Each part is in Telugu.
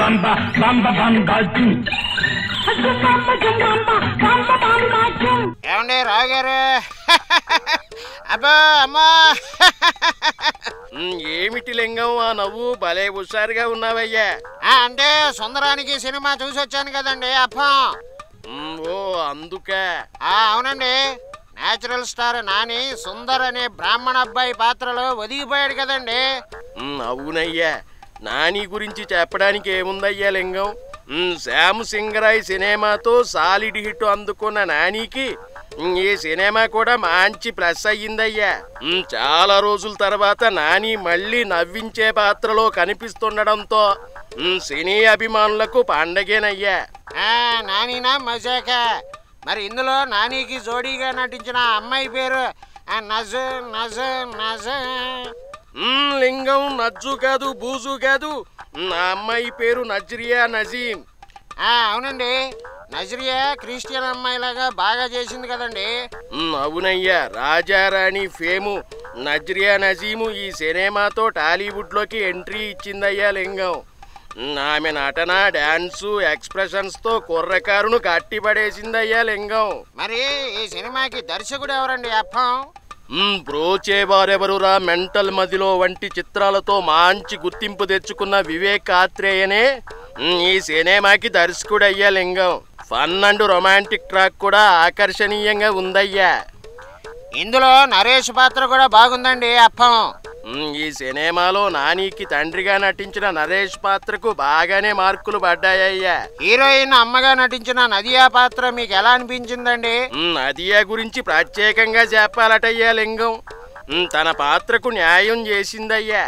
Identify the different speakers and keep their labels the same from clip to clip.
Speaker 1: bamba, bamba bamba jum. ఏమండి రాగారు అబ్బా అమ్మా ఏమిటి లింగం ఆ నవ్వు భలే హుషారుగా ఉన్నావయ్యా అంటే సుందరానికి సినిమా చూసి వచ్చాను కదండి అబ్బా ఓ అందుకే ఆ అవునండి నేచురల్ స్టార్ నాని సుందర్ అనే బ్రాహ్మణ అబ్బాయి పాత్రలో ఒదిగిపోయాడు కదండి అవునయ్యా నాని గురించి చెప్పడానికి ఏముందయ్యా లింగం శ్యామ్ సింగరాయ్ సినిమాతో సాలిడ్ హిట్ అందుకున్న నానికి ఈ సినిమా కూడా మంచి ప్లస్ అయ్యిందయ్యా చాలా రోజుల తర్వాత నాని మళ్ళీ నవ్వించే పాత్రలో కనిపిస్తుండడంతో సినీ అభిమానులకు పండగేనయ్యా నానినా మజాకా మరి ఇందులో నానికి జోడీగా నటించిన అమ్మాయి పేరు నజ నజ నజ లింగం నజ్జు కాదు బూజు కాదు నా అమ్మాయి పేరు నజ్రియా నజీం అవునండి నజరియా క్రిస్టియన్ అమ్మాయిలాగా బాగా చేసింది కదండి అవునయ్యా రాజారాణి ఫేము నజరియా నజీము ఈ సినిమాతో టాలీవుడ్లోకి ఎంట్రీ ఇచ్చిందయ్యా లింగం ఆమె నటన డాన్సు తో కుర్రకారును కట్టిపడేసిందయ్యా లింగం మరి ఈ సినిమాకి దర్శకుడు ఎవరండి అప్పం బ్రోచేవారెవరురా మెంటల్ మదిలో వంటి చిత్రాలతో మంచి గుర్తింపు తెచ్చుకున్న వివేక్ ఆత్రేయనే ఈ సినిమాకి దర్శకుడయ్యా లింగం ఫన్ అండ్ రొమాంటిక్ ట్రాక్ కూడా ఆకర్షణీయంగా ఉందయ్యా ఇందులో నరేష్ పాత్ర కూడా బాగుందండి అప్పం ఈ సినిమాలో నానికి తండ్రిగా నటించిన నరేష్ పాత్రకు బాగానే మార్కులు పడ్డాయ్యా హీరోయిన్ అమ్మగా నటించిన నదియా పాత్ర మీకు ఎలా అనిపించిందండి నదియా గురించి ప్రత్యేకంగా చెప్పాలటయ్యా లింగం తన పాత్రకు న్యాయం చేసిందయ్యా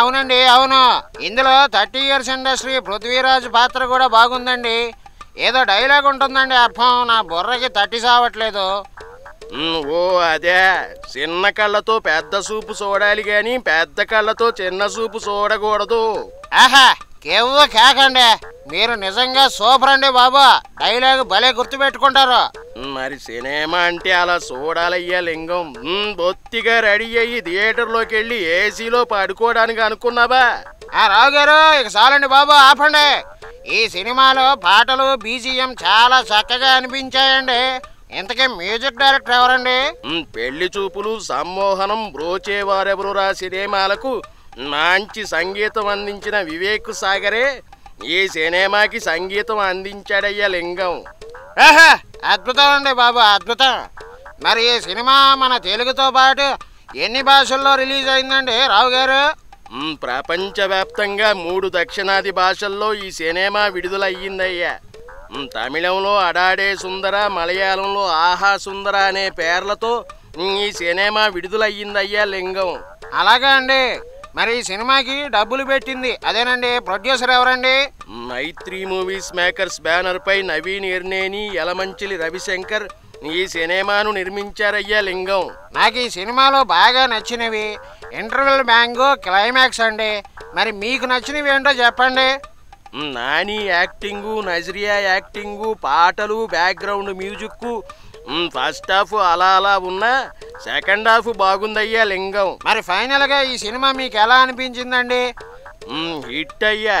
Speaker 1: అవునండి అవును ఇందులో థర్టీ ఇయర్స్ ఇండస్ట్రీ పృథ్వీరాజ్ పాత్ర కూడా బాగుందండి ఏదో డైలాగ్ ఉంటుందండి అర్థం నా బుర్రకి తట్టి సావట్లేదు ఓ అదే చిన్న కళ్ళతో పెద్ద సూపు చూడాలి గాని పెద్ద కళ్ళతో చిన్న సూపు చూడకూడదు ఆహా కెవ్వ కాకండి మీరు నిజంగా సూపర్ అండి బాబా డైలాగ్ భలే గుర్తుపెట్టుకుంటారు మరి సినిమా అంటే అలా చూడాలయ్యా లింగం బొత్తిగా రెడీ అయ్యి థియేటర్లోకి వెళ్ళి ఏసీలో పడుకోవడానికి అనుకున్నావా ఆ రావు గారు ఇక చాలండి బాబు ఆపండి ఈ సినిమాలో పాటలు బీజిఎం చాలా చక్కగా అనిపించాయండి ఇంతకీ మ్యూజిక్ డైరెక్టర్ ఎవరండి పెళ్లి చూపులు సమ్మోహనం బ్రోచేవారెవరు రా సినిమాలకు మంచి సంగీతం అందించిన వివేక్ సాగరే ఈ సినిమాకి సంగీతం అందించాడయ్య లింగం అద్భుతం అండి బాబు అద్భుతం మరి ఈ సినిమా మన తెలుగుతో పాటు ఎన్ని భాషల్లో రిలీజ్ అయిందండి రావు గారు ప్రపంచవ్యాప్తంగా మూడు దక్షిణాది భాషల్లో ఈ సినిమా విడుదలయ్యిందయ్యా తమిళంలో అడాడే సుందర మలయాళంలో ఆహా సుందర అనే పేర్లతో ఈ సినిమా విడుదలయ్యిందయ్యా లింగం అలాగా అండి మరి ఈ సినిమాకి డబ్బులు పెట్టింది అదేనండి ప్రొడ్యూసర్ ఎవరండి మైత్రి మూవీస్ మేకర్స్ బ్యానర్ పై నవీన్ ఎర్నేని యలమంచిలి రవిశంకర్ ఈ సినిమాను నిర్మించారయ్యా లింగం నాకు ఈ సినిమాలో బాగా నచ్చినవి ఇంటర్వెల్ బ్యాంగో క్లైమాక్స్ అండి మరి మీకు నచ్చినవి ఏంటో చెప్పండి నాని యాక్టింగు నజరియా యాక్టింగు పాటలు బ్యాక్గ్రౌండ్ మ్యూజిక్ ఫస్ట్ హాఫ్ అలా అలా ఉన్నా సెకండ్ హాఫ్ బాగుందయ్యా లింగం మరి ఫైనల్గా ఈ సినిమా మీకు ఎలా అనిపించిందండి హిట్ అయ్యా